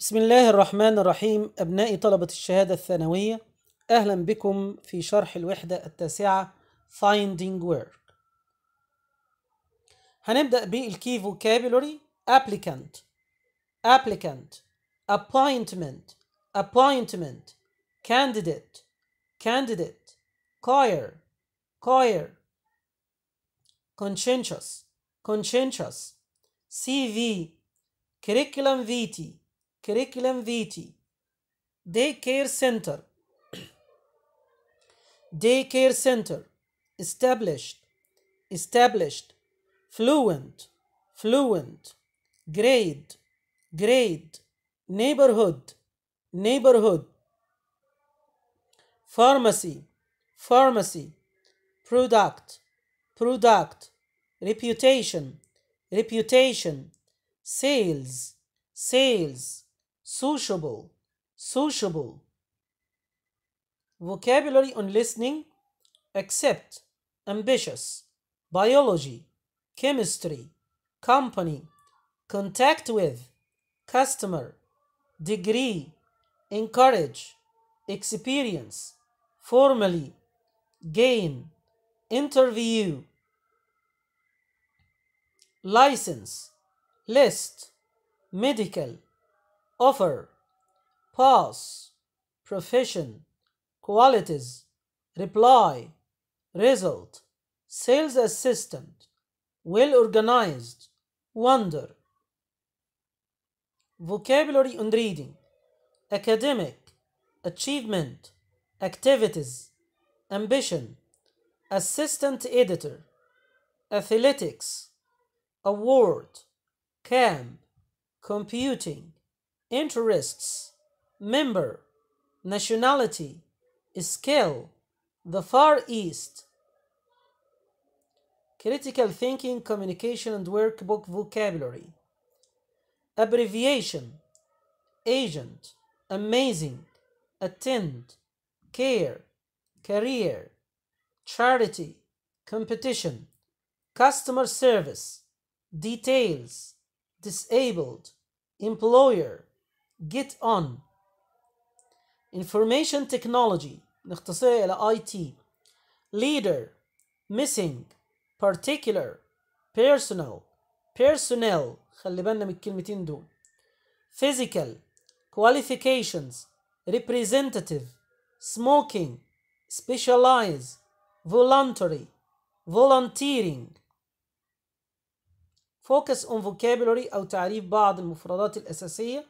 بسم الله الرحمن الرحيم أبنائي طلبة الشهادة الثانوية أهلا بكم في شرح الوحدة التاسعة Finding Work هنبدأ بالكي vocabulary applicant applicant appointment appointment candidate candidate choir choir conscientious conscientious CV curriculum vitae curriculum vitae, daycare center, daycare center, established, established, fluent, fluent, grade, grade, neighborhood, neighborhood, pharmacy, pharmacy, product, product, reputation, reputation, sales, sales, sociable, sociable. Vocabulary on listening accept, ambitious, biology, chemistry, company, contact with, customer, degree, encourage, experience, formally, gain, interview, license, list, medical, offer, pass, profession, qualities, reply, result, sales assistant, well organized, wonder. Vocabulary on reading academic, achievement, activities, ambition, assistant editor, athletics, award, camp, computing, interests, member, nationality, scale, the Far East. Critical thinking, communication, and workbook vocabulary. Abbreviation, agent, amazing, attend, care, career, charity, competition, customer service, details, disabled, employer, get on information technology نختصرها إلى IT leader missing particular personal personnel خلي بالنا من الكلمتين دول physical qualifications representative smoking specialize voluntary volunteering focus on vocabulary أو تعريف بعض المفردات الأساسية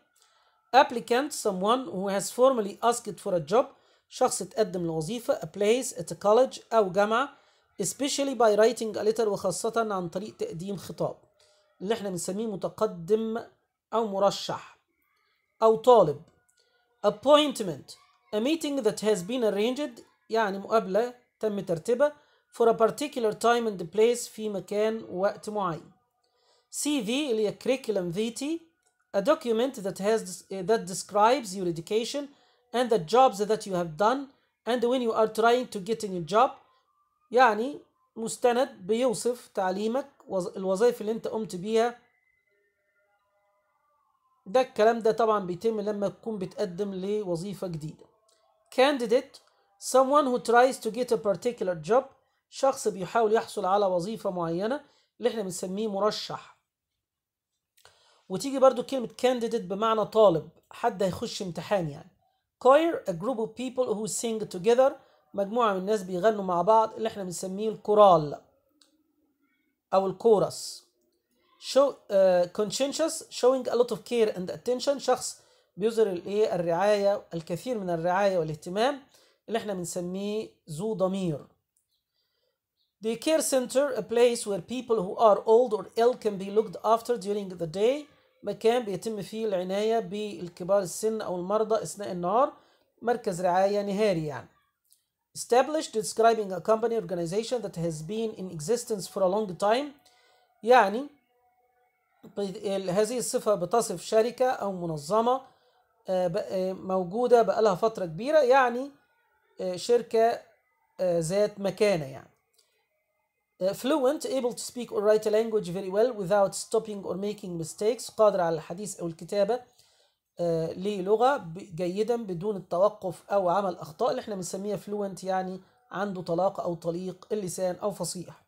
applicant someone who has formally asked for a job شخص اتقدم لوظيفة a place at a college أو جامعة especially by writing a letter وخاصة عن طريق تقديم خطاب اللي احنا بنسميه متقدم أو مرشح أو طالب appointment a meeting that has been arranged يعني مقابلة تم ترتيبها for a particular time and place في مكان ووقت معين CV اللي هي curriculum vitae a document that has that describes your education and the jobs that you have done and when you are trying to get a new job يعني مستند بيوصف تعليمك الوظائف اللي انت قمت بيها ده الكلام ده طبعا بيتم لما تكون بتقدم لوظيفة جديدة candidate someone who tries to get a particular job شخص بيحاول يحصل على وظيفة معينة اللي احنا بنسميه مرشح وتيجي برضو كلمة candidate بمعنى طالب حد هيخش امتحان يعني choir a group of people who sing together مجموعة من الناس بيغنوا مع بعض اللي احنا بنسميه الكورال أو الكورس show uh, conscientious showing a lot of care and attention شخص بيظهر الايه الرعاية الكثير من الرعاية والاهتمام اللي احنا بنسميه ذو ضمير The care center a place where people who are old or ill can be looked after during the day مكان بيتم فيه العناية بالكبار السن أو المرضى أثناء النهار مركز رعاية نهاري يعني established describing a company organization that has been in existence for a long time يعني هذه الصفة بتصف شركة أو منظمة آه، آه، موجودة بقالها فترة كبيرة يعني آه، شركة ذات مكانة يعني Uh, fluent able to speak or write a language very well without stopping or making mistakes قادر على الحديث أو الكتابة uh, للغة جيدا بدون التوقف أو عمل أخطاء اللي احنا بنسميها fluent يعني عنده طلاقة أو طليق اللسان أو فصيح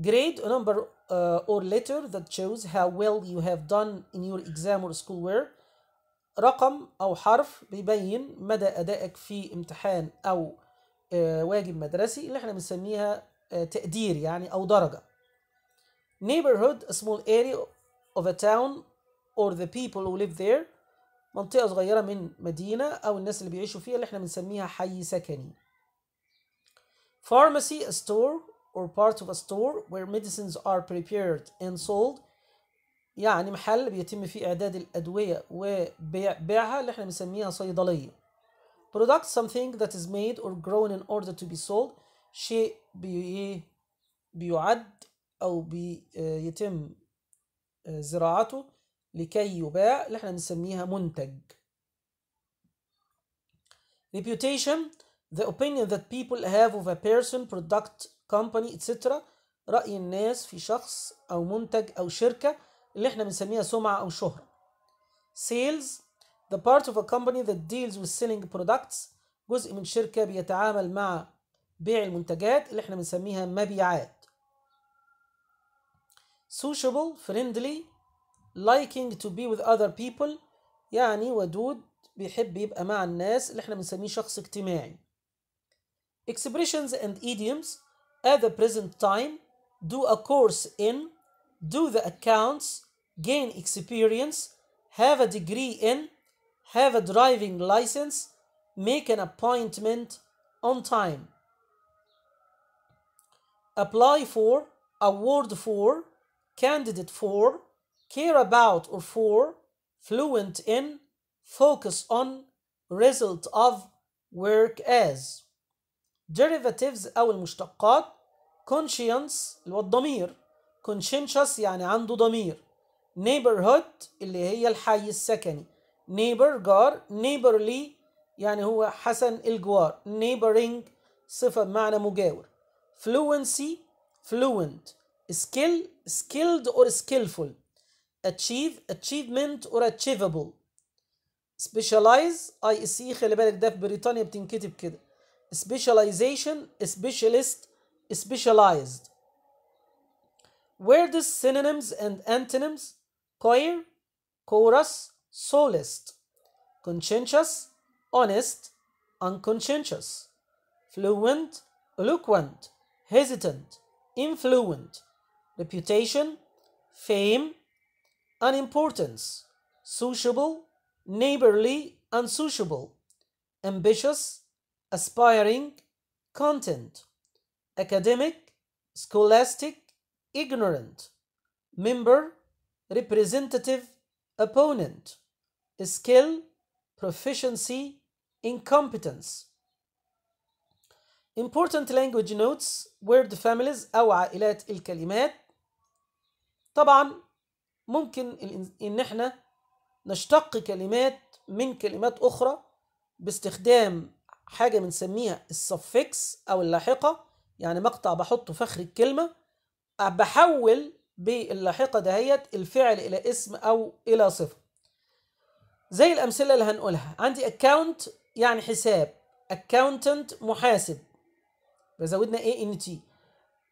grade a number uh, or letter that shows how well you have done in your exam or schoolwork رقم أو حرف بيبين مدى أدائك في امتحان أو واجب مدرسي اللي احنا بنسميها تقدير يعني أو درجة neighborhood a small area of a town or the people who live there منطقة صغيرة من مدينة أو الناس اللي بيعيشوا فيها اللي احنا بنسميها حي سكني pharmacy a store or part of a store where medicines are prepared and sold يعني محل بيتم فيه إعداد الأدوية وبيعها اللي احنا بنسميها صيدلية product something that is made or grown in order to be sold شيء بي بيعد أو بيتم آه، زراعته لكي يباع اللي احنا بنسميها منتج reputation the opinion that people have of a person product company etc رأي الناس في شخص أو منتج أو شركة اللي احنا بنسميها سمعة أو شهرة sales the part of a company that deals with selling products جزء من شركة بيتعامل مع بيع المنتجات اللي احنا بنسميها مبيعات sociable friendly liking to be with other people يعني ودود بيحب يبقى مع الناس اللي احنا بنسميه شخص اجتماعي expressions and idioms at the present time do a course in do the accounts gain experience have a degree in have a driving license make an appointment on time apply for award for candidate for care about or for fluent in focus on result of work as derivatives أو المشتقات conscience اللي هو الضمير conscientious يعني عنده ضمير neighborhood اللي هي الحي السكني neighbor جار neighborly يعني هو حسن الجوار neighboring صفة بمعنى مجاور fluency fluent skill skilled or skillful achieve achievement or achievable specialize I see خلي بالك ده في بريطانيا بتنكتب كده specialization specialist specialized where the synonyms and antonyms choir chorus solist conscientious honest unconscientious fluent eloquent hesitant, influent, reputation, fame, unimportance, sociable, neighborly, unsociable, ambitious, aspiring, content, academic, scholastic, ignorant, member, representative, opponent, skill, proficiency, incompetence. Important language notes word families أو عائلات الكلمات طبعا ممكن إن احنا نشتق كلمات من كلمات أخرى باستخدام حاجة بنسميها السفكس أو اللاحقة يعني مقطع بحطه في آخر الكلمة بحول باللاحقة دهيت الفعل إلى اسم أو إلى صفة زي الأمثلة اللي هنقولها عندي account يعني حساب accountant محاسب زودنا A N T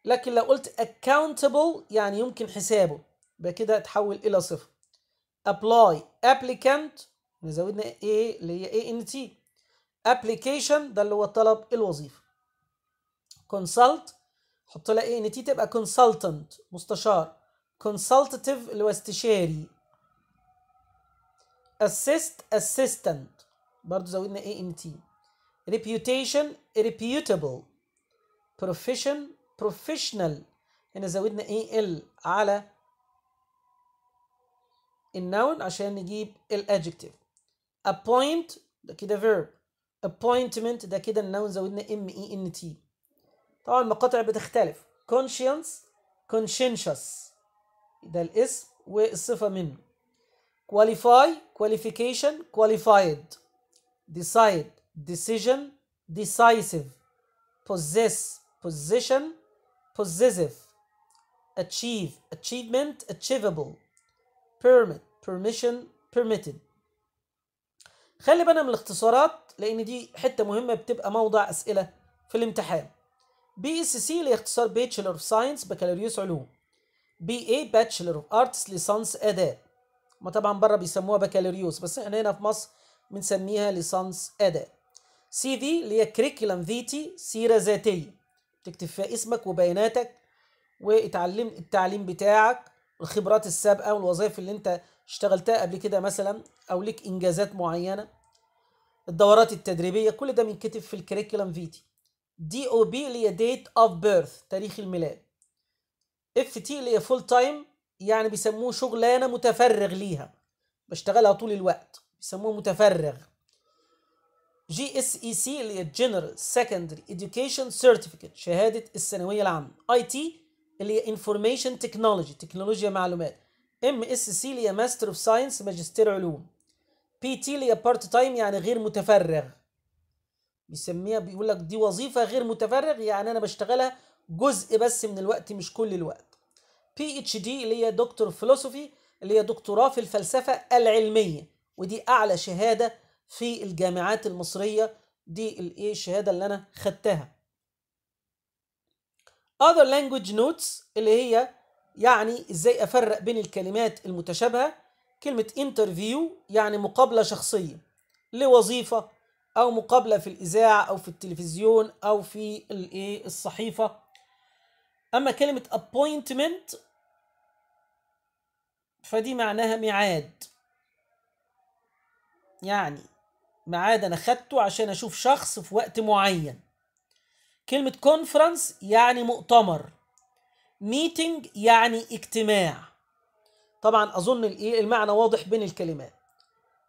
لكن لو قلت accountable يعني يمكن حسابه يبقى كده تحول الى صفر apply applicant زودنا A اللي هي A N T application ده اللي هو طلب الوظيفه consult حط لها A N T تبقى consultant مستشار consultative اللي هو استشاري assist assistant برضه زودنا A N T reputation reputable profession professional هنا زودنا ال على النون عشان نجيب الادجكتيف appoint ده كده verb appointment ده كده النون زودنا ام اي ان تي طبعا المقاطع بتختلف conscience conscientious ده الاسم والصفه منه qualify qualification qualified decide decision decisive possess position possessive achieve achievement achievable permit permission permitted خلي بالنا من الاختصارات لان دي حته مهمه بتبقى موضع اسئله في الامتحان بي اس سي لاختصار باتشلر اوف ساينس بكالوريوس علوم بي اي باتشلر اوف ارتس ليسانس اداب ما طبعا بره بيسموها بكالوريوس بس احنا هنا في مصر بنسميها ليسانس اداب سي في اللي هي كريكولم فيتي سيره ذاتيه تكتب فيها اسمك وبياناتك وتعلم التعليم بتاعك الخبرات السابقه والوظائف اللي انت اشتغلتها قبل كده مثلا او ليك انجازات معينه الدورات التدريبيه كل ده بينكتب في الكريكولم فيتي دي او بي اللي هي ديت اوف بيرث تاريخ الميلاد اف تي اللي هي فول تايم يعني بيسموه شغلانه متفرغ ليها بشتغلها طول الوقت بيسموه متفرغ جي اس اي سي اللي هي جنرال سكندري اديوكيشن سيرتيفيكت شهاده الثانويه العامه اي تي اللي هي انفورميشن تكنولوجي تكنولوجيا معلومات ام اس سي اللي هي ماستر اوف ساينس ماجستير علوم بي تي اللي هي بارت تايم يعني غير متفرغ بيسميها بيقول لك دي وظيفه غير متفرغ يعني انا بشتغلها جزء بس من الوقت مش كل الوقت بي اتش دي اللي هي دكتور فلسفي اللي هي دكتوراه في الفلسفه العلميه ودي اعلى شهاده في الجامعات المصريه دي الايه الشهاده اللي انا خدتها other language notes اللي هي يعني ازاي افرق بين الكلمات المتشابهه كلمه interview يعني مقابله شخصيه لوظيفه او مقابله في الاذاعه او في التلفزيون او في الايه الصحيفه اما كلمه appointment فدي معناها ميعاد يعني ميعاد انا خدته عشان اشوف شخص في وقت معين كلمة كونفرنس يعني مؤتمر ميتنج يعني اجتماع طبعا اظن الايه المعنى واضح بين الكلمات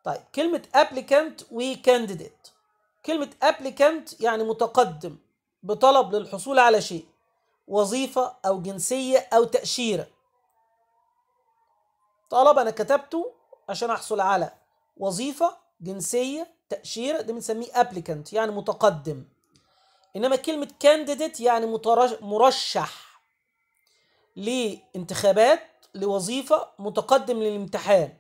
طيب كلمة applicant وكانديديت كلمة applicant يعني متقدم بطلب للحصول على شيء وظيفة أو جنسية أو تأشيرة طلب أنا كتبته عشان أحصل على وظيفة جنسية تأشيرة ده بنسميه applicant يعني متقدم إنما كلمة candidate يعني مرشح لانتخابات لوظيفة متقدم للامتحان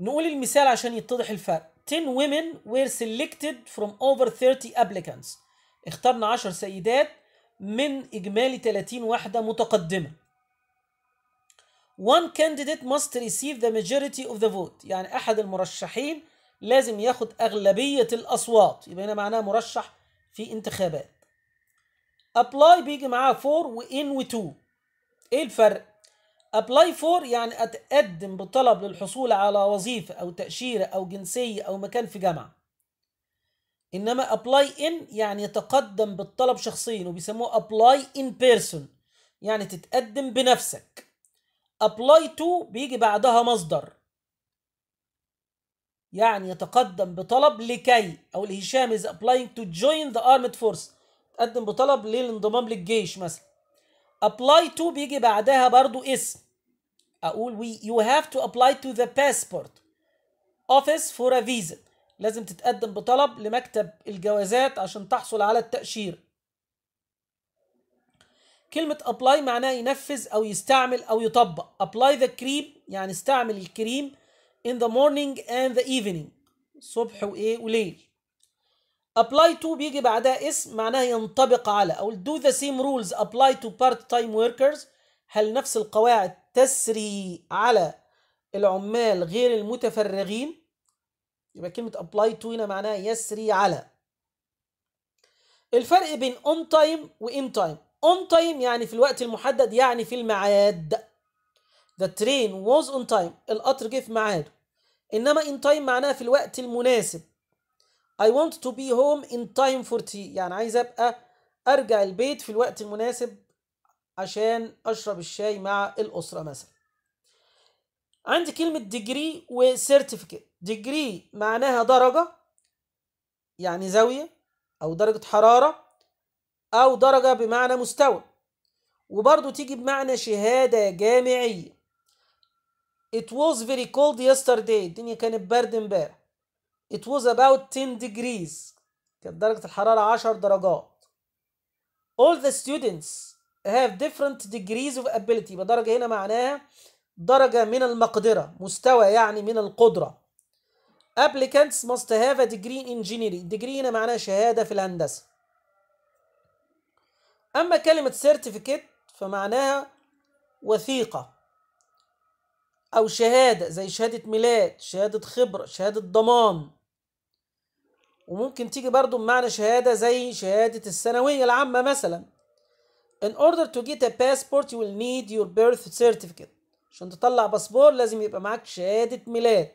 نقول المثال عشان يتضح الفرق 10 women were selected from over 30 applicants اخترنا 10 سيدات من إجمالي 30 واحدة متقدمة One candidate must receive the majority of the vote يعني أحد المرشحين لازم ياخد أغلبية الأصوات يبقى هنا معناها مرشح في انتخابات ابلاي بيجي معاه فور وان وتو ايه الفرق ابلاي فور يعني اتقدم بطلب للحصول على وظيفه او تاشيره او جنسيه او مكان في جامعه انما ابلاي ان يعني يتقدم بالطلب شخصيا وبيسموه ابلاي ان بيرسون يعني تتقدم بنفسك ابلاي تو بيجي بعدها مصدر يعني يتقدم بطلب لكي او الهشام is applying to join the armed force تقدم بطلب للانضمام للجيش مثلا apply to بيجي بعدها برضو اسم اقول we you have to apply to the passport office for a visa لازم تتقدم بطلب لمكتب الجوازات عشان تحصل على التأشيرة كلمة apply معناها ينفذ أو يستعمل أو يطبق apply the cream يعني استعمل الكريم in the morning and the evening صبح وايه وليل apply to بيجي بعدها اسم معناه ينطبق على او do the same rules apply to part time workers هل نفس القواعد تسري على العمال غير المتفرغين يبقى كلمة apply to هنا معناها يسري على الفرق بين on time و in time on time يعني في الوقت المحدد يعني في الميعاد The train was on time القطر جه في ميعاده إنما in time معناها في الوقت المناسب I want to be home in time for tea يعني عايز أبقى أرجع البيت في الوقت المناسب عشان أشرب الشاي مع الأسرة مثلا عندي كلمة ديجري وسيرتيفيكت ديجري معناها درجة يعني زاوية أو درجة حرارة أو درجة بمعنى مستوى وبرضه تيجي بمعنى شهادة جامعية It was very cold yesterday الدنيا كانت برد امبارح It was about 10 degrees كانت درجة الحرارة 10 درجات All the students have different degrees of ability يبقى درجة هنا معناها درجة من المقدرة مستوى يعني من القدرة applicants must have a degree in engineering degree هنا معناها شهادة في الهندسة أما كلمة certificate فمعناها وثيقة أو شهادة زي شهادة ميلاد شهادة خبرة شهادة ضمان وممكن تيجي برضو بمعنى شهادة زي شهادة الثانوية العامة مثلا In order to get a passport you will need your birth certificate عشان تطلع باسبور لازم يبقى معاك شهادة ميلاد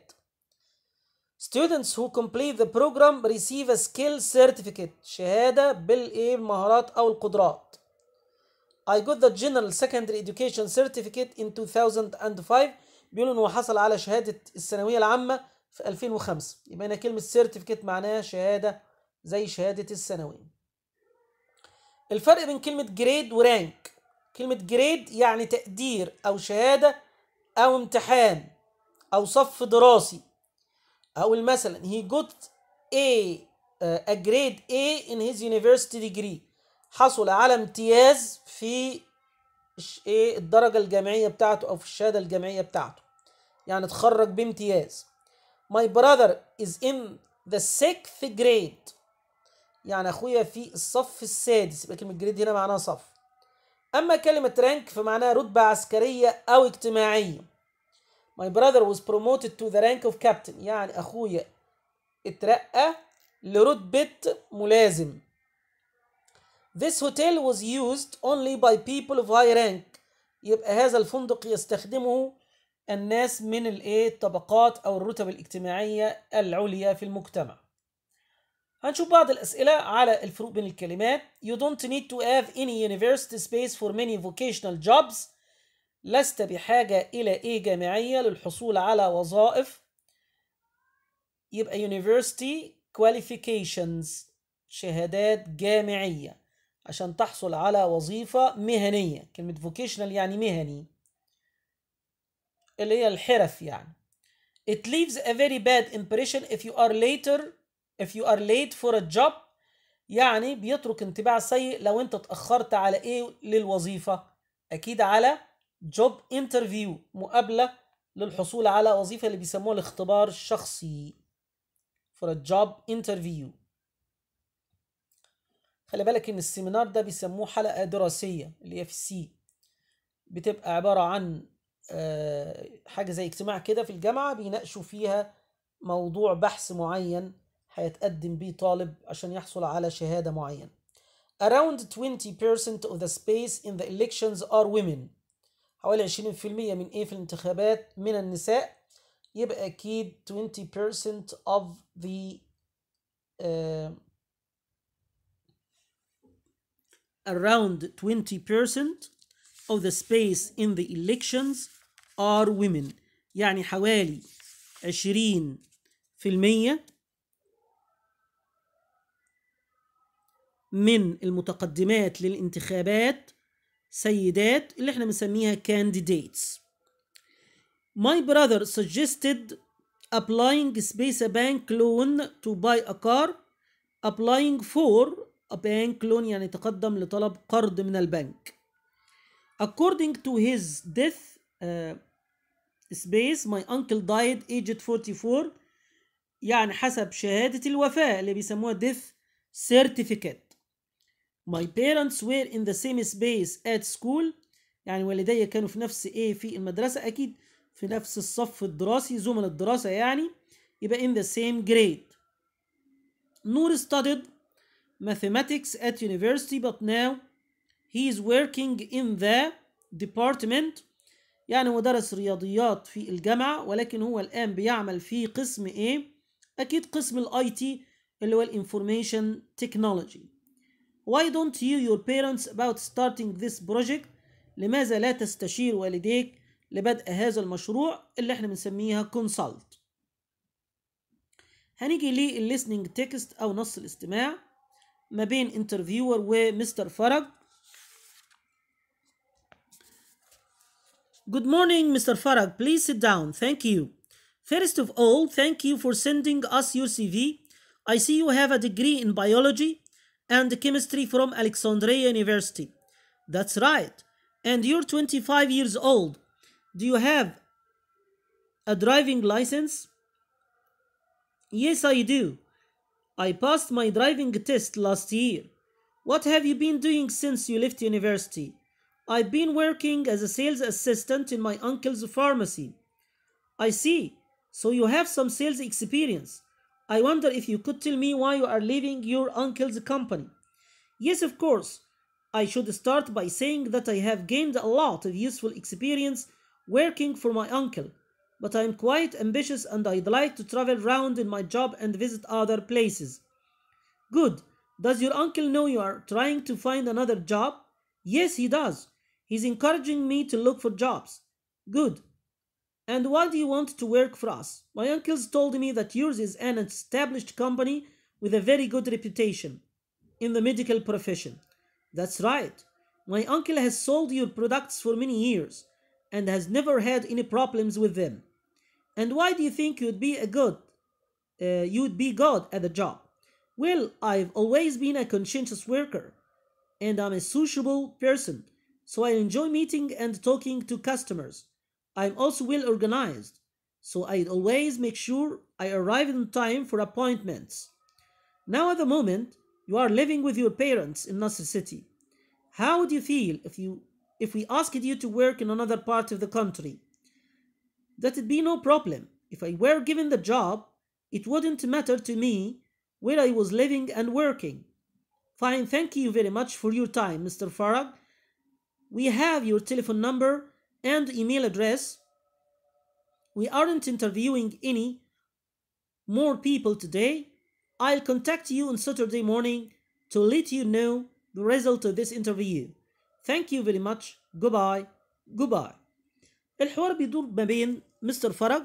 Students who complete the program receive a skill certificate شهادة بالإيه المهارات أو القدرات I got the general secondary education certificate in 2005 بيقولوا انه حصل على شهاده الثانويه العامه في 2005 يبقى هنا كلمه سيرتيفيكيت معناها شهاده زي شهاده الثانويه الفرق بين كلمه جريد ورانك كلمه جريد يعني تقدير او شهاده او امتحان او صف دراسي اقول مثلا he got a a grade A in his university degree حصل على امتياز في ايه الدرجه الجامعيه بتاعته او في الشهاده الجامعيه بتاعته يعني اتخرج بامتياز my brother is in the sixth grade يعني اخويا في الصف السادس يبقى كلمه جريد هنا معناها صف اما كلمه رانك فمعناها رتبه عسكريه او اجتماعيه my brother was promoted to the rank of captain يعني اخويا اترقى لرتبه ملازم This hotel was used only by people of high rank يبقى هذا الفندق يستخدمه الناس من الايه الطبقات او الرتب الاجتماعيه العليا في المجتمع هنشوف بعض الاسئله على الفروق بين الكلمات you don't need to have any university space for many vocational jobs لست بحاجه الى ايه جامعيه للحصول على وظائف يبقى university qualifications شهادات جامعيه عشان تحصل على وظيفة مهنية كلمة vocational يعني مهني اللي هي الحرف يعني it leaves a very bad impression if you are later if you are late for a job يعني بيترك انطباع سيء لو انت اتأخرت على ايه للوظيفة اكيد على job interview مقابلة للحصول على وظيفة اللي بيسموها الاختبار الشخصي for a job interview خلي بالك ان السيمينار ده بيسموه حلقه دراسيه اللي هي في السي بتبقى عباره عن آه، حاجه زي اجتماع كده في الجامعه بيناقشوا فيها موضوع بحث معين هيتقدم بيه طالب عشان يحصل على شهاده معينه around 20% of the space in the elections are women حوالي 20% من ايه في الانتخابات من النساء يبقى اكيد 20% of the uh, around 20% of the space in the elections are women يعني حوالي 20 في المية من المتقدمات للانتخابات سيدات اللي احنا بنسميها candidates My brother suggested applying space bank loan to buy a car applying for bank loan يعني تقدم لطلب قرض من البنك according to his death uh, space my uncle died aged 44 يعني حسب شهادة الوفاة اللي بيسموها death certificate my parents were in the same space at school يعني والدي كانوا في نفس ايه في المدرسة اكيد في نفس الصف الدراسي زملاء الدراسة يعني يبقى in the same grade نور studied mathematics at university but now he is working in the department يعني هو درس رياضيات في الجامعة ولكن هو الآن بيعمل في قسم إيه؟ أكيد قسم الـ IT اللي هو الـ Information Technology. Why don't you your parents about starting this project؟ لماذا لا تستشير والديك لبدء هذا المشروع اللي احنا بنسميها consult؟ هنيجي Listening text أو نص الاستماع ما بين انترفيور ومستر فرج Good morning, Mr. Farag. Please sit down. Thank you. First of all, thank you for sending us your CV. I see you have a degree in biology and chemistry from Alexandria University. That's right. And you're 25 years old. Do you have a driving license? Yes, I do. I passed my driving test last year. What have you been doing since you left university? I've been working as a sales assistant in my uncle's pharmacy. I see. So you have some sales experience. I wonder if you could tell me why you are leaving your uncle's company. Yes, of course. I should start by saying that I have gained a lot of useful experience working for my uncle but I am quite ambitious and I'd like to travel round in my job and visit other places. Good. Does your uncle know you are trying to find another job? Yes, he does. He's encouraging me to look for jobs. Good. And why do you want to work for us? My uncle's told me that yours is an established company with a very good reputation in the medical profession. That's right. My uncle has sold your products for many years and has never had any problems with them. And why do you think you'd be a good, uh, you'd be good at the job? Well, I've always been a conscientious worker, and I'm a sociable person, so I enjoy meeting and talking to customers. I'm also well organized, so i always make sure I arrive on time for appointments. Now at the moment, you are living with your parents in Nasser City. How would you feel if you if we asked you to work in another part of the country? that it be no problem. If I were given the job, it wouldn't matter to me where I was living and working. Fine, thank you very much for your time, Mr. Farag. We have your telephone number and email address. We aren't interviewing any more people today. I'll contact you on Saturday morning to let you know the result of this interview. Thank you very much. Goodbye. Goodbye. الحوار بيدور ما بين مستر فرج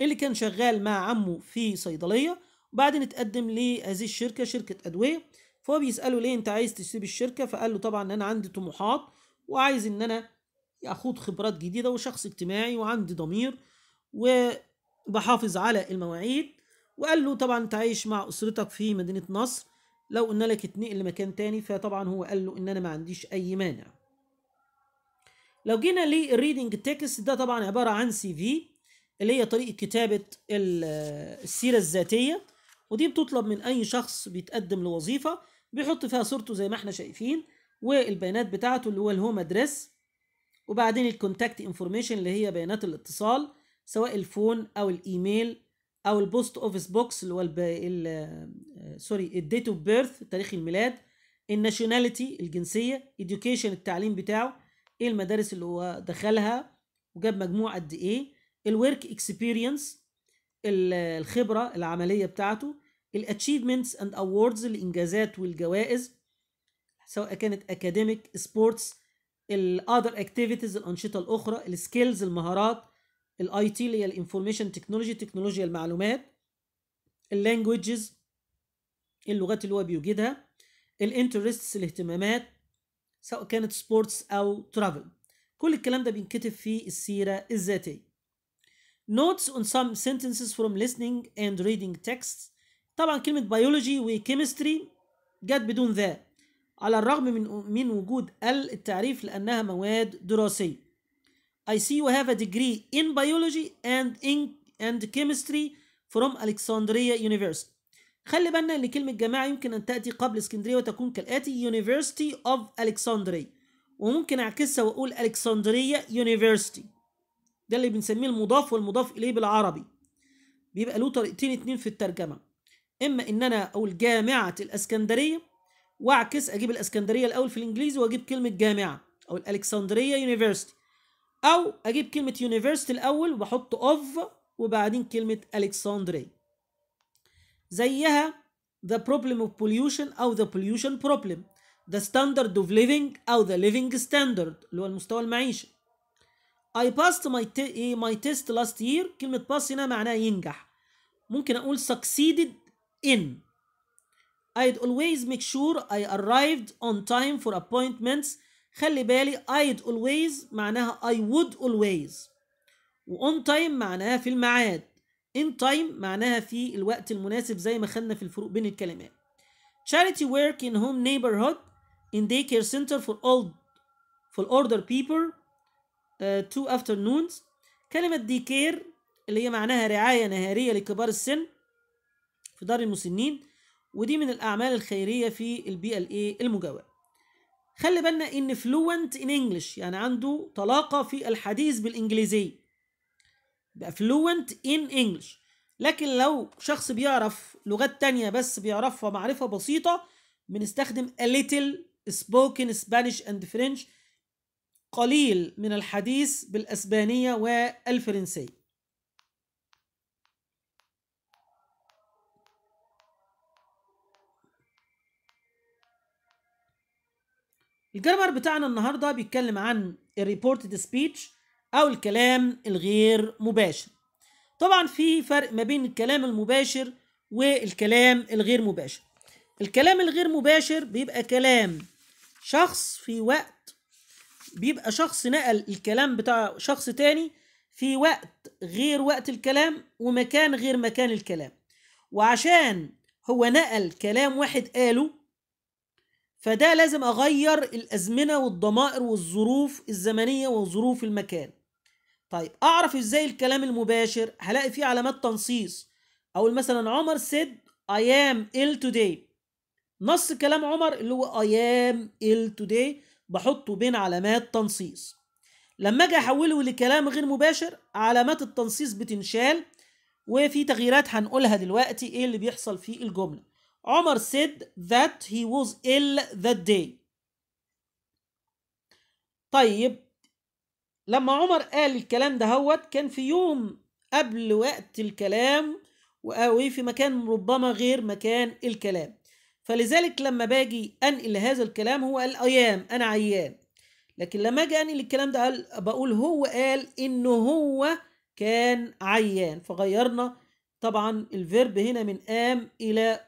اللي كان شغال مع عمه في صيدليه وبعدين اتقدم لهذه الشركه شركه ادويه فهو بيساله ليه انت عايز تسيب الشركه فقال له طبعا ان انا عندي طموحات وعايز ان انا اخوض خبرات جديده وشخص اجتماعي وعندي ضمير وبحافظ على المواعيد وقال له طبعا انت عايش مع اسرتك في مدينه نصر لو قلنا لك اتنقل لمكان تاني فطبعا هو قال له ان انا ما عنديش اي مانع لو جينا للريدنج تكست ده طبعا عباره عن سي في اللي هي طريقه كتابه السيره الذاتيه ودي بتطلب من اي شخص بيتقدم لوظيفه بيحط فيها صورته زي ما احنا شايفين والبيانات بتاعته اللي هو الهوم ادريس وبعدين الكونتاكت انفورميشن اللي هي بيانات الاتصال سواء الفون او الايميل او البوست اوفيس بوكس اللي هو سوري الديت اوف بيرث تاريخ الميلاد الناشوناليتي الجنسيه education التعليم بتاعه ايه المدارس اللي هو دخلها وجاب مجموع قد ايه الورك اكسبيرينس الخبره العمليه بتاعته الاتشيفمنتس اند اووردز الانجازات والجوائز سواء كانت اكاديميك سبورتس الاذر اكتيفيتيز الانشطه الاخرى السكيلز المهارات الاي تي اللي هي الانفورميشن تكنولوجي تكنولوجيا المعلومات اللانجويجز اللغات اللي هو بيوجدها الانترستس الاهتمامات سواء كانت سبورتس أو ترافل كل الكلام ده بينكتب في السيرة الذاتية notes on some sentences from listening and reading texts طبعا كلمة بيولوجي وكيمستري جت بدون ذا على الرغم من من وجود ال التعريف لأنها مواد دراسية I see you have a degree in biology and in and chemistry from Alexandria University خلي بالنا ان كلمه جامعه يمكن ان تاتي قبل اسكندريه وتكون كالاتي University of Alexandria وممكن اعكسها واقول Alexandria University ده اللي بنسميه المضاف والمضاف اليه بالعربي بيبقى له طريقتين اتنين في الترجمه اما ان انا اقول جامعه الاسكندريه واعكس اجيب الاسكندريه الاول في الانجليزي واجيب كلمه جامعه او الالكسندريه University او اجيب كلمه University الاول واحط of وبعدين كلمه Alexandria زيها the problem of pollution أو the pollution problem the standard of living أو the living standard اللي هو المستوى المعيشي I passed my, my test last year كلمة pass هنا معناها ينجح ممكن أقول succeeded in I'd always make sure I arrived on time for appointments خلي بالي I'd always معناها I would always و on time معناها في الميعاد in time معناها في الوقت المناسب زي ما خدنا في الفروق بين الكلمات charity work in home neighborhood in daycare center for old for older people uh, two afternoons كلمة daycare اللي هي معناها رعاية نهارية لكبار السن في دار المسنين ودي من الأعمال الخيرية في البيئة الإيه المجاورة خلي بالنا إن fluent in English يعني عنده طلاقة في الحديث بالإنجليزية fluent in English لكن لو شخص بيعرف لغات تانية بس بيعرفها معرفة بسيطة بنستخدم a little spoken Spanish and French قليل من الحديث بالأسبانية والفرنسية الجرامر بتاعنا النهاردة بيتكلم عن الريبورتد سبيتش أو الكلام الغير مباشر طبعا في فرق ما بين الكلام المباشر والكلام الغير مباشر الكلام الغير مباشر بيبقى كلام شخص في وقت بيبقى شخص نقل الكلام بتاع شخص تاني في وقت غير وقت الكلام ومكان غير مكان الكلام وعشان هو نقل كلام واحد قاله فده لازم أغير الأزمنة والضمائر والظروف الزمنية وظروف المكان طيب اعرف ازاي الكلام المباشر هلاقي فيه علامات تنصيص اقول مثلا عمر said I am ill today نص كلام عمر اللي هو I am ill today بحطه بين علامات تنصيص لما اجي احوله لكلام غير مباشر علامات التنصيص بتنشال وفي تغييرات هنقولها دلوقتي ايه اللي بيحصل في الجمله عمر said that he was ill that day طيب لما عمر قال الكلام ده هوت كان في يوم قبل وقت الكلام وقوي في مكان ربما غير مكان الكلام فلذلك لما باجي انقل هذا الكلام هو قال ايام انا عيان لكن لما اجي انقل الكلام ده قال بقول هو قال انه هو كان عيان فغيرنا طبعا الفيرب هنا من قام الى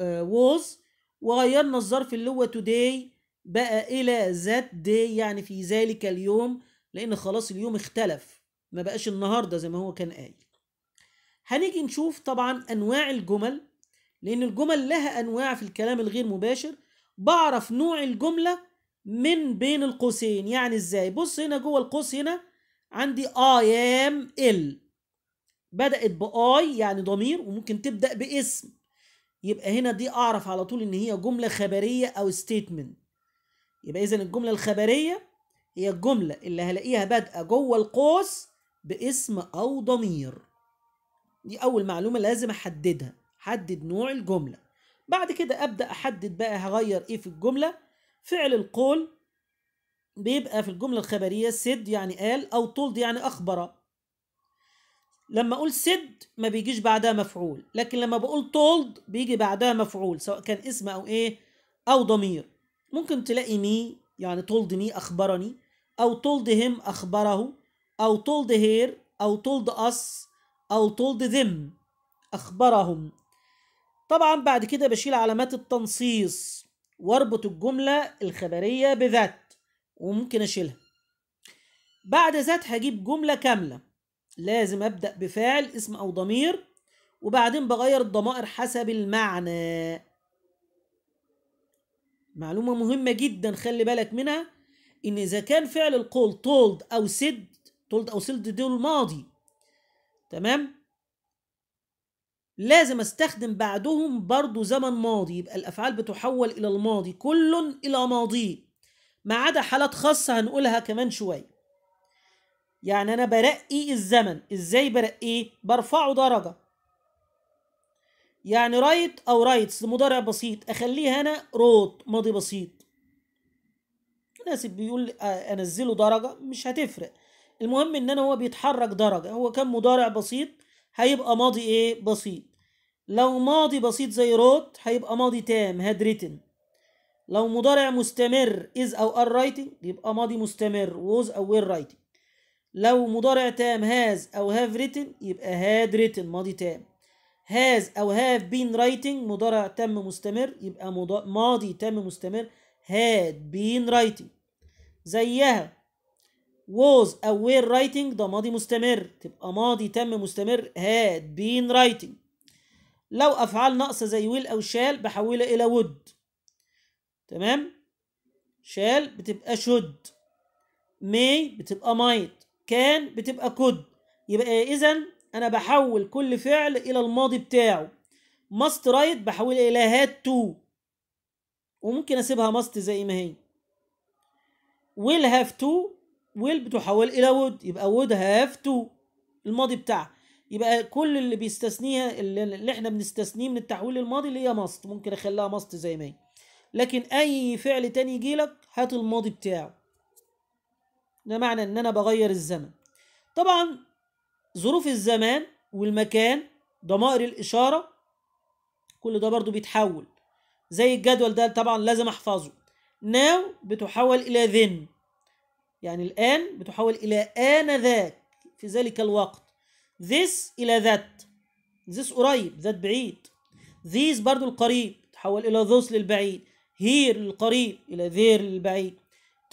ووز آه، وغيرنا الظرف اللي هو today بقى الى that day يعني في ذلك اليوم لان خلاص اليوم اختلف ما بقاش النهارده زي ما هو كان قايل هنيجي نشوف طبعا انواع الجمل لان الجمل لها انواع في الكلام الغير مباشر بعرف نوع الجمله من بين القوسين يعني ازاي بص هنا جوه القوس هنا عندي اي ام ال بدات باي يعني ضمير وممكن تبدا باسم يبقى هنا دي اعرف على طول ان هي جمله خبريه او ستيتمنت يبقى اذا الجمله الخبريه هي الجملة اللي هلاقيها بادئة جوه القوس باسم أو ضمير دي أول معلومة لازم أحددها حدد نوع الجملة بعد كده أبدأ أحدد بقى هغير إيه في الجملة فعل القول بيبقى في الجملة الخبرية سد يعني قال أو طولد يعني أخبر لما أقول سد ما بيجيش بعدها مفعول لكن لما بقول طولد بيجي بعدها مفعول سواء كان اسم أو إيه أو ضمير ممكن تلاقي مي يعني طولد مي أخبرني أو told him أخبره أو told her أو told us أو told them أخبرهم طبعا بعد كده بشيل علامات التنصيص واربط الجملة الخبرية بذات وممكن أشيلها بعد ذات هجيب جملة كاملة لازم أبدأ بفعل اسم أو ضمير وبعدين بغير الضمائر حسب المعنى معلومة مهمة جدا خلي بالك منها ان اذا كان فعل القول told او said told او said دول ماضي تمام لازم استخدم بعدهم برضو زمن ماضي يبقى الافعال بتحول الى الماضي كل الى ماضيه ما عدا حالات خاصه هنقولها كمان شويه يعني انا برقي الزمن ازاي برقيه برفعه درجه يعني رايت او رايتس مضارع بسيط اخليه هنا روت ماضي بسيط ناس بيقول آه، انزله درجه مش هتفرق المهم ان انا هو بيتحرك درجه هو كان مضارع بسيط هيبقى ماضي ايه بسيط لو ماضي بسيط زي روت هيبقى ماضي تام هاد ريتن لو مضارع مستمر از او ار رايتنج يبقى ماضي مستمر ووز او وير رايتنج لو مضارع تام هاز او هاف ريتن يبقى هاد ريتن ماضي تام هاز او هاف بين رايتنج مضارع تم مستمر يبقى ماضي تم مستمر هاد بين رايتنج زيها was أو were writing ده ماضي مستمر تبقى ماضي تم مستمر had been writing لو أفعال ناقصة زي will أو shall بحولها إلى would تمام shall بتبقى should may بتبقى might can بتبقى could يبقى إذا أنا بحول كل فعل إلى الماضي بتاعه must write بحولها إلى had to وممكن أسيبها must زي ما هي ويل هاف تو ويل بتحول الى وود يبقى وود هاف تو الماضي بتاعها يبقى كل اللي بيستثنيها اللي احنا بنستثنيه من التحويل للماضي اللي هي ماست ممكن اخليها ماست زي ما هي لكن اي فعل تاني يجي لك هات الماضي بتاعه ده معنى ان انا بغير الزمن طبعا ظروف الزمان والمكان ضمائر الاشاره كل ده برضو بيتحول زي الجدول ده طبعا لازم احفظه now بتحول إلى ذن يعني الآن بتحول إلى آنذاك في ذلك الوقت this إلى that this قريب ذات بعيد these برضو القريب تحول إلى ذوس للبعيد here للقريب إلى there للبعيد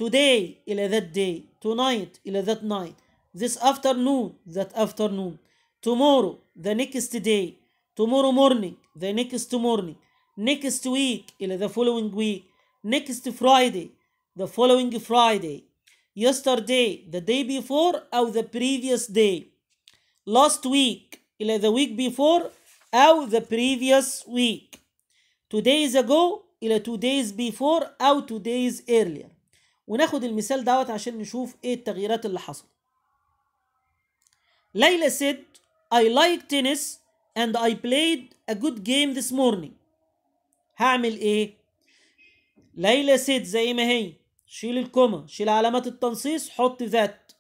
today إلى that day tonight إلى that night this afternoon ذات afternoon tomorrow the next day tomorrow morning the next morning next week إلى the following week next Friday, the following Friday, yesterday, the day before, or the previous day, last week, the week before, or the previous week, two days ago, إلى two days before, أو two days earlier. وناخد المثال دوت عشان نشوف إيه التغييرات اللي حصلت. ليلى said, I like tennis and I played a good game this morning. هعمل إيه؟ ليلى سيت زي ما هي شيل الكومة شيل علامات التنصيص حط ذات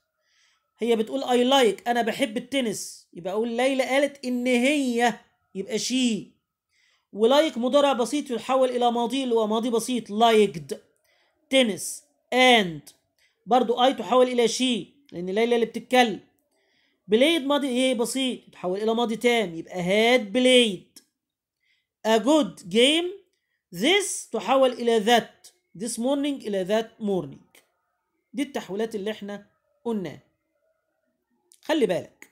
هي بتقول اي لايك انا بحب التنس يبقى اقول ليلى قالت ان هي يبقى شي ولايك مضارع بسيط يتحول الى ماضي اللي هو ماضي بسيط لايكد تنس اند برضو اي تحول الى شي لان ليلى اللي بتتكلم بليد ماضي ايه بسيط يتحول الى ماضي تام يبقى هاد بليد ا جود جيم this تحول إلى that this morning إلى that morning دي التحويلات اللي احنا قلناها خلي بالك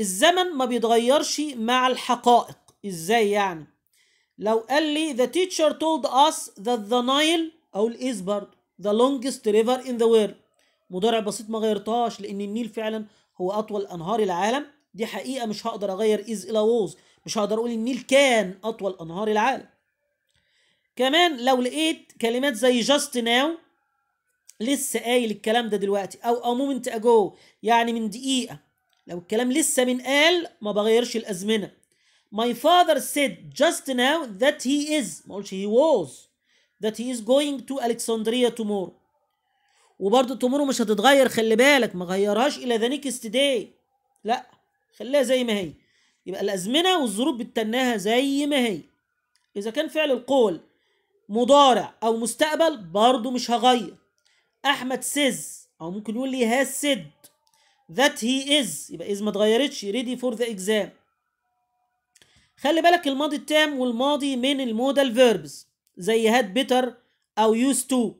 الزمن ما بيتغيرش مع الحقائق ازاي يعني لو قال لي the teacher told us that the Nile أقول is برضه the longest river in the world مضارع بسيط ما غيرتهاش لأن النيل فعلا هو أطول أنهار العالم دي حقيقة مش هقدر أغير is إلى was مش هقدر أقول النيل كان أطول أنهار العالم كمان لو لقيت كلمات زي جاست ناو لسه قايل الكلام ده دلوقتي او او مومنت اجو يعني من دقيقه لو الكلام لسه من قال ما بغيرش الازمنه My father said just now that he is ما اقولش he was that he is going to الكسندريا tomorrow وبرده tomorrow مش هتتغير خلي بالك ما غيرهاش إلى ذا نيكست داي لا خليها زي ما هي يبقى الأزمنة والظروف بتتناها زي ما هي إذا كان فعل القول مضارع او مستقبل برضو مش هغير احمد سيز او ممكن يقول لي هاز سيد ذات هي از يبقى از ما اتغيرتش ريدي فور ذا اكزام خلي بالك الماضي التام والماضي من المودال فيربز زي هاد بيتر او يوز تو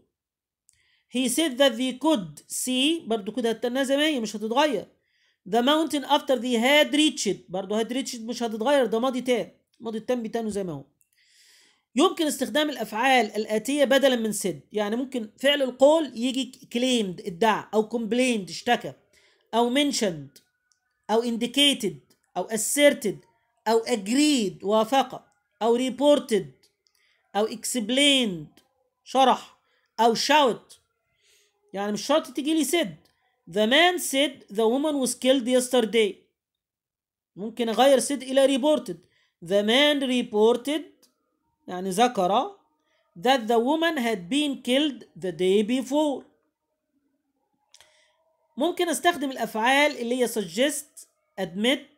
هي سيد ذات ذي كود سي برضو كده هتتنها زي ما هي مش هتتغير the mountain after they had reached برضو had reached مش هتتغير ده ماضي تام ماضي التام بتانه زي ما هو يمكن استخدام الافعال الاتيه بدلا من سد يعني ممكن فعل القول يجي كليمد ادعى او كومبليند اشتكى او منشند او انديكيتد او اسيرتد او اجريد وافق او ريبورتد او اكسبليند شرح او شاوت يعني مش شرط تيجي لي سد the man said the woman was killed yesterday ممكن اغير سد الى reported the man reported يعني ذكر that the woman had been killed the day before ممكن استخدم الافعال اللي هي suggest admit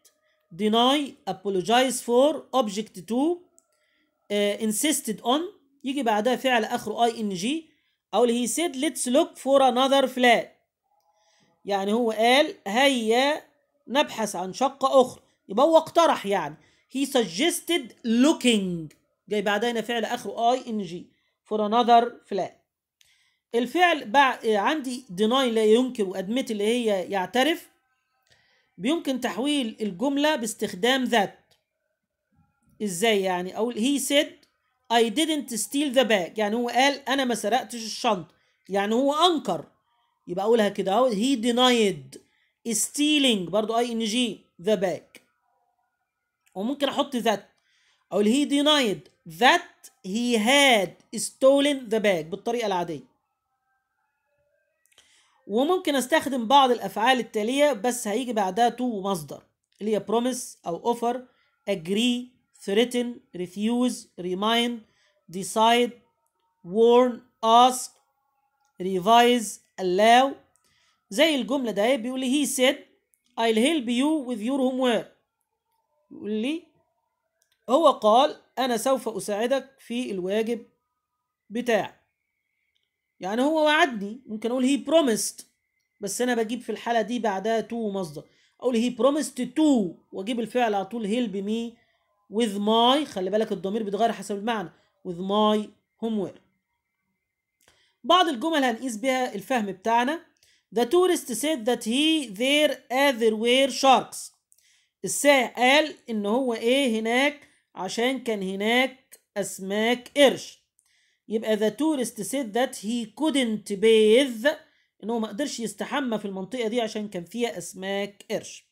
deny apologize for object to uh, insisted on يجي بعدها فعل اخره اي ان جي او اللي he said let's look for another flat يعني هو قال هيا نبحث عن شقة أخرى يبقى هو اقترح يعني he suggested looking جاي بعدين فعل اخره اي ان جي فور انذر فلاج الفعل عندي ديناي لا ينكر وادمت اللي هي يعترف بيمكن تحويل الجملة باستخدام ذات ازاي يعني اقول he said I didn't steal the bag يعني هو قال انا ما سرقتش الشنطة يعني هو انكر يبقى اقولها كده اهو he denied stealing برضو اي ان جي the bag وممكن احط ذات أو اللي he denied that he had stolen the bag بالطريقة العادية وممكن استخدم بعض الأفعال التالية بس هيجي بعدها تو مصدر اللي هي promise أو offer agree threaten refuse remind decide warn ask revise allow زي الجملة ده بيقول لي he said I'll help you with your homework يقول لي هو قال أنا سوف أساعدك في الواجب بتاع يعني هو وعدني ممكن أقول he promised بس أنا بجيب في الحالة دي بعدها to مصدر أقول he promised to وأجيب الفعل على طول help me with my خلي بالك الضمير بيتغير حسب المعنى with my homework بعض الجمل هنقيس بها الفهم بتاعنا The tourist said that he there other there were sharks السائح قال إن هو إيه هناك عشان كان هناك أسماك قرش يبقى the tourist said that he couldn't bathe إن هو ما قدرش يستحمى في المنطقة دي عشان كان فيها أسماك قرش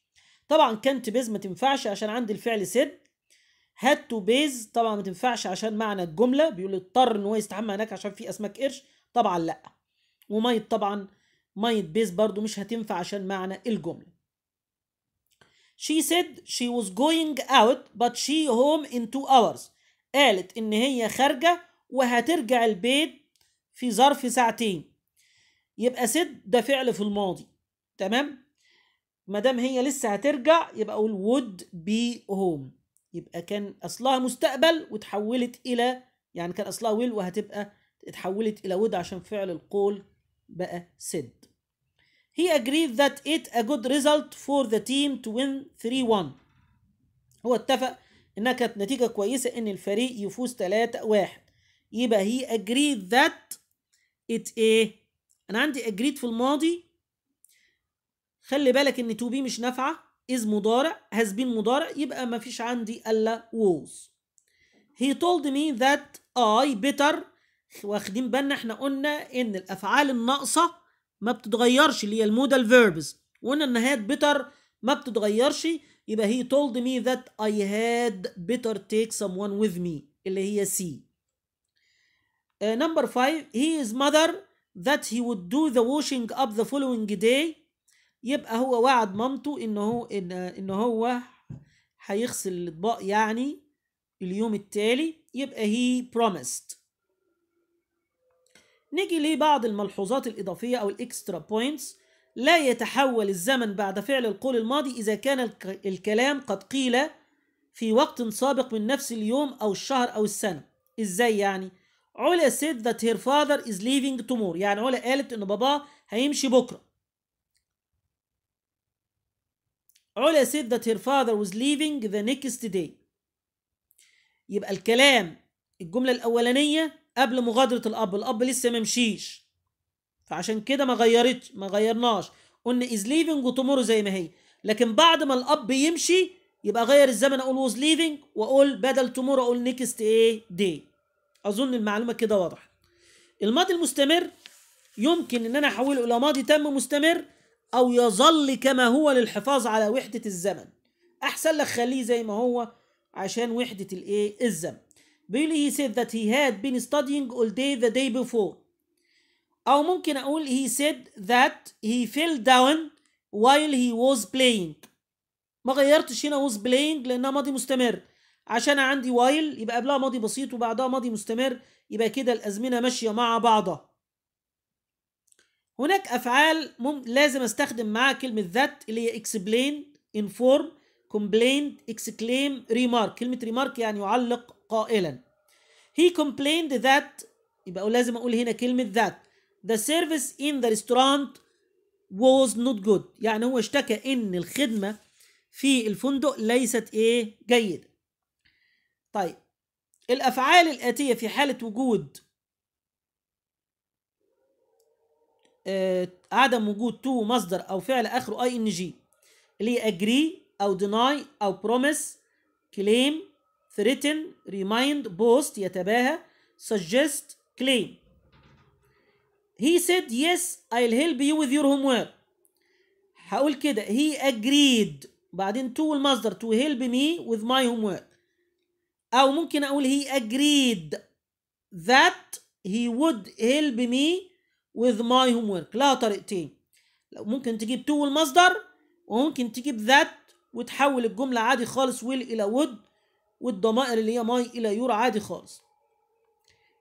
طبعا كان بيز ما تنفعش عشان عندي الفعل سد had to base طبعا ما تنفعش عشان معنى الجمله بيقول اضطر ان هو يستحمى هناك عشان في اسماك قرش طبعا لا وميت طبعا ميت بيز برضو مش هتنفع عشان معنى الجمله She said she was going out but she home in two hours قالت إن هي خارجة وهترجع البيت في ظرف ساعتين يبقى سد ده فعل في الماضي تمام مادام هي لسه هترجع يبقى اقول would be home يبقى كان اصلها مستقبل وتحولت الى يعني كان اصلها will وهتبقى اتحولت الى would عشان فعل القول بقى سد He agreed that it a good result for the team to win 3-1 هو اتفق انها كانت نتيجة كويسة ان الفريق يفوز 3-1 يبقى he agreed that it a انا عندي agreed في الماضي خلي بالك ان to be مش نافعة is مضارع has been مضارع يبقى ما فيش عندي الا was he told me that I better واخدين بالنا احنا قلنا ان الافعال الناقصة ما بتتغيرش اللي هي المودال فيربز وقلنا ان هاد بيتر ما بتتغيرش يبقى هي told me that I had better take someone with me اللي هي سي نمبر 5 هي his mother that he would do the washing up the following day يبقى هو وعد مامته ان هو ان ان هو هيغسل الاطباق يعني اليوم التالي يبقى he promised نيجي لبعض الملحوظات الإضافية أو الإكسترا بوينتس لا يتحول الزمن بعد فعل القول الماضي إذا كان الكلام قد قيل في وقت سابق من نفس اليوم أو الشهر أو السنة إزاي يعني؟ علا said that her father is leaving tomorrow يعني علا قالت إن باباه هيمشي بكرة علا said that her father was leaving the next day يبقى الكلام الجملة الأولانية قبل مغادره الاب الاب لسه ما مشيش فعشان كده ما غيرتش ما غيرناش قلنا از ليفنج وتومورو زي ما هي لكن بعد ما الاب يمشي يبقى غير الزمن اقول was leaving واقول بدل تومورو اقول نيكست ايه دي اظن المعلومه كده واضحه الماضي المستمر يمكن ان انا احوله الى ماضي تم مستمر او يظل كما هو للحفاظ على وحده الزمن احسن لك خليه زي ما هو عشان وحده الايه الزمن بيقول he said that he had been studying all day the day before أو ممكن أقول he said that he fell down while he was playing ما غيرتش هنا was playing لأنها ماضي مستمر عشان عندي while يبقى قبلها ماضي بسيط وبعدها ماضي مستمر يبقى كده الأزمنة ماشية مع بعضها هناك أفعال مم... لازم أستخدم معاها كلمة that اللي هي explain inform complain exclaim remark كلمة remark يعني يعلق قائلا he complained that يبقى لازم اقول هنا كلمه that the service in the restaurant was not good يعني هو اشتكى ان الخدمه في الفندق ليست ايه جيده طيب الافعال الاتيه في حاله وجود آه، عدم وجود تو مصدر او فعل اخره اي ان جي اللي agree او deny او promise claim threaten remind boast يتباهى suggest claim he said yes I'll help you with your homework هقول كده he agreed بعدين to المصدر to help me with my homework أو ممكن أقول he agreed that he would help me with my homework لها طريقتين ممكن تجيب to المصدر وممكن تجيب that وتحول الجملة عادي خالص will إلى would والضمائر اللي هي ماي إلى يور عادي خالص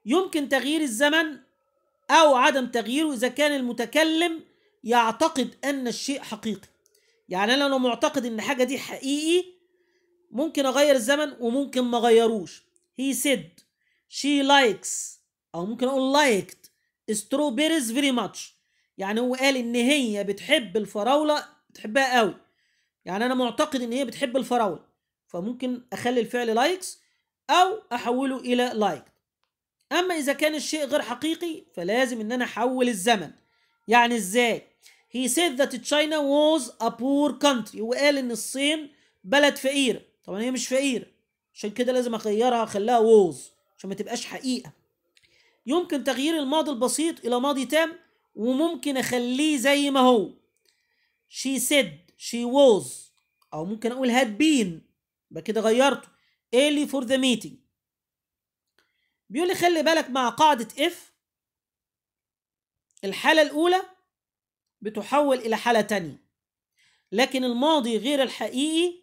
يمكن تغيير الزمن أو عدم تغييره إذا كان المتكلم يعتقد أن الشيء حقيقي يعني أنا لو معتقد إن حاجة دي حقيقي ممكن أغير الزمن وممكن ما أغيروش هي said شي لايكس أو ممكن أقول لايكت ستروبيريز فيري ماتش يعني هو قال إن هي بتحب الفراولة بتحبها قوي يعني أنا معتقد إن هي بتحب الفراولة فممكن اخلي الفعل لايكس او احوله الى لايك اما اذا كان الشيء غير حقيقي فلازم ان انا احول الزمن يعني ازاي he said that China was a poor country هو قال ان الصين بلد فقير طبعا هي مش فقير عشان كده لازم اغيرها اخليها was عشان ما تبقاش حقيقه يمكن تغيير الماضي البسيط الى ماضي تام وممكن اخليه زي ما هو she said she was او ممكن اقول had been يبقى كده غيرته early for the meeting بيقول لي خلي بالك مع قاعدة if الحالة الأولى بتحول إلى حالة تانية لكن الماضي غير الحقيقي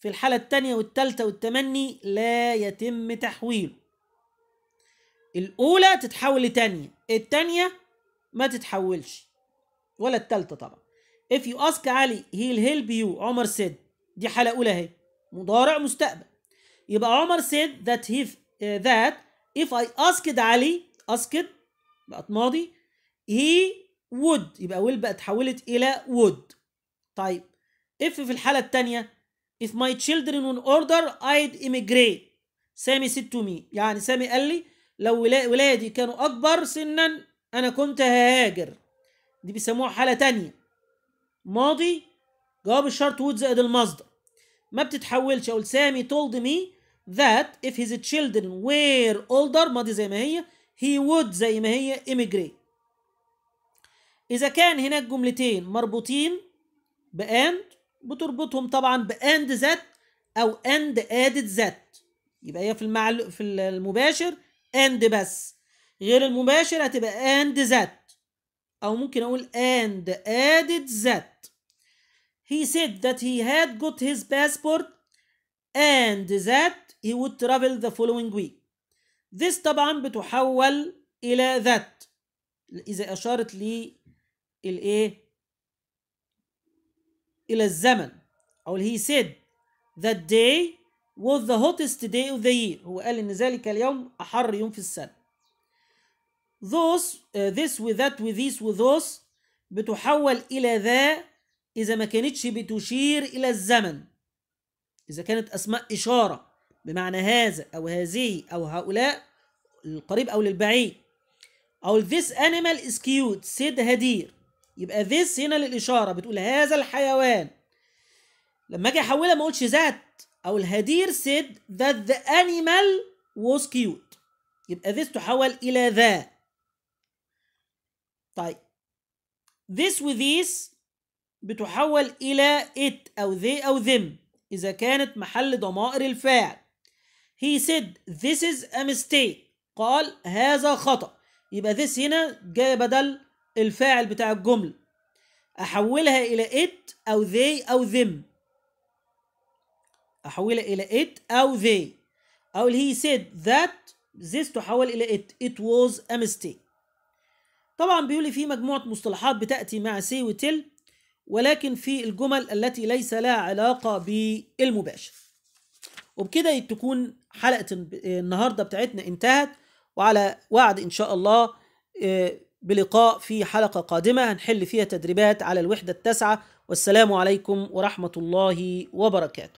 في الحالة التانية والتالتة والتمني لا يتم تحويله الأولى تتحول لتانية التانية ما تتحولش ولا التالتة طبعا if you ask علي he'll help you عمر said دي حالة أولى اهي مضارع مستقبل يبقى عمر said that he uh, that if I asked علي asked بقت ماضي he would يبقى will بقى تحولت إلى would طيب if في الحالة الثانية if my children in order I'd immigrate سامي said to me يعني سامي قال لي لو ولادي كانوا أكبر سنا أنا كنت ههاجر دي بيسموها حالة تانية ماضي جواب الشرط would زائد المصدر ما بتتحولش اقول سامي told me that if his children were older ماضي زي ما هي he would زي ما هي immigrate إذا كان هناك جملتين مربوطين بأند بتربطهم طبعا بأند ذات أو أند آدت ذات يبقى هي في المعل... في المباشر أند بس غير المباشر هتبقى أند ذات أو ممكن أقول أند آدت ذات he said that he had got his passport and that he would travel the following week this طبعا بتحول إلى that إذا أشارت لي الإيه إلى الزمن أو he said that day was the hottest day of the year هو قال إن ذلك اليوم أحر يوم في السنة those uh, this with that with these with those بتحول إلى ذا إذا ما كانتش بتشير إلى الزمن إذا كانت أسماء إشارة بمعنى هذا أو هذه أو هؤلاء للقريب أو للبعيد أو this animal is cute سيد هدير يبقى this هنا للإشارة بتقول هذا الحيوان لما أجي أحولها ما أقولش ذات أو الهدير said that the animal was cute يبقى this تحول إلى ذا طيب this with these بتحول إلى it أو they أو them إذا كانت محل ضمائر الفاعل He said this is a mistake قال هذا خطأ يبقى this هنا جاي بدل الفاعل بتاع الجملة أحولها إلى it أو they أو them أحولها إلى it أو they أو he said that this تحول إلى it it was a mistake طبعا بيقول لي في مجموعة مصطلحات بتأتي مع say وتل ولكن في الجمل التي ليس لها علاقة بالمباشر وبكده تكون حلقة النهاردة بتاعتنا انتهت وعلى وعد إن شاء الله آه، بلقاء في حلقة قادمة هنحل فيها تدريبات على الوحدة التاسعة والسلام عليكم ورحمة الله وبركاته